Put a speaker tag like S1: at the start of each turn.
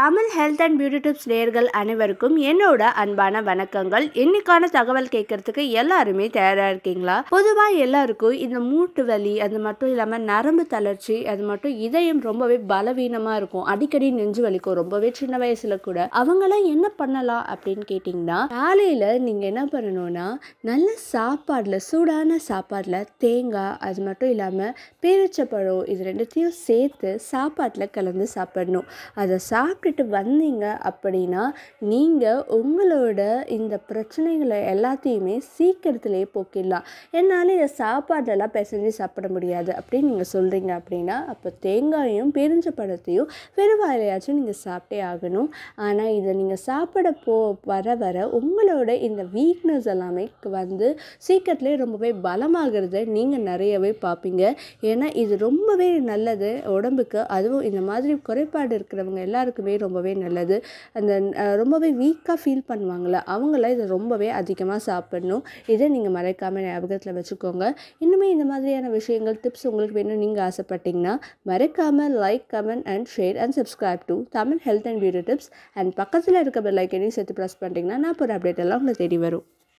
S1: Tamil health and beauty tips நேயர்கள் அனைவருக்கும் என்னோட அன்பான வணக்கங்கள் இன்னைக்கான தகவல் கேட்கறதுக்கு எல்லாருமே தயாராக இருக்கீங்களா பொதுவாக எல்லாருக்கும் இந்த மூட்டு வலி அது மட்டும் இல்லாமல் நரம்பு தளர்ச்சி அது மட்டும் இதயம் ரொம்பவே பலவீனமாக இருக்கும் அடிக்கடி நெஞ்சு வலிக்கும் ரொம்பவே சின்ன வயசில் கூட அவங்களாம் என்ன பண்ணலாம் அப்படின்னு கேட்டிங்கன்னா காலையில் நீங்கள் என்ன பண்ணணும்னா நல்ல சாப்பாடில் சூடான சாப்பாட்டில் தேங்காய் அது மட்டும் இல்லாமல் பேரிச்சப்பழம் இது ரெண்டுத்தையும் சேர்த்து சாப்பாட்டில் கலந்து சாப்பிடணும் அதை சாப்பிட்டு சாப்பிட்டுட்டு வந்தீங்க அப்படின்னா நீங்கள் உங்களோட இந்த பிரச்சனைகளை எல்லாத்தையுமே சீக்கிரத்துலேயே போக்கிடலாம் என்னால் இதை சாப்பாடெல்லாம் பிசைஞ்சு சாப்பிட முடியாது அப்படின்னு நீங்கள் சொல்கிறீங்க அப்படின்னா அப்போ தேங்காயும் பிரிஞ்ச பழத்தையும் பெருவாயிலையாச்சும் நீங்கள் சாப்பிட்டே ஆகணும் ஆனால் இதை நீங்கள் சாப்பிட போ வர வர உங்களோட இந்த வீக்னஸ் எல்லாமே வந்து சீக்கிரத்துலேயே ரொம்பவே பலமாகிறத நீங்கள் நிறையவே பார்ப்பீங்க ஏன்னா இது ரொம்பவே நல்லது உடம்புக்கு அதுவும் இந்த மாதிரி குறைபாடு இருக்கிறவங்க எல்லாருக்குமே ரொம்பவே ரொம்பவே நல்லது அந்த ரொம்பவே வீக்காக ஃபீல் பண்ணுவாங்கள்ல அவங்கள இதை ரொம்பவே அதிகமாக சாப்பிடணும் இதை நீங்கள் மறைக்காமல் ஞாபகத்தில் வச்சுக்கோங்க இன்னுமே இந்த மாதிரியான விஷயங்கள் டிப்ஸ் உங்களுக்கு வேணும் நீங்கள் ஆசைப்பட்டீங்கன்னா மறைக்காமல் like comment and share and subscribe to Tamil health and beauty tips and பக்கத்தில் இருக்க பெல் ஐக்கனையும் சேர்த்து ப்ரெஸ் பண்ணிட்டீங்கன்னா நான் அப்புறம் அப்டேட் எல்லாம் உங்களை தேடி வரும்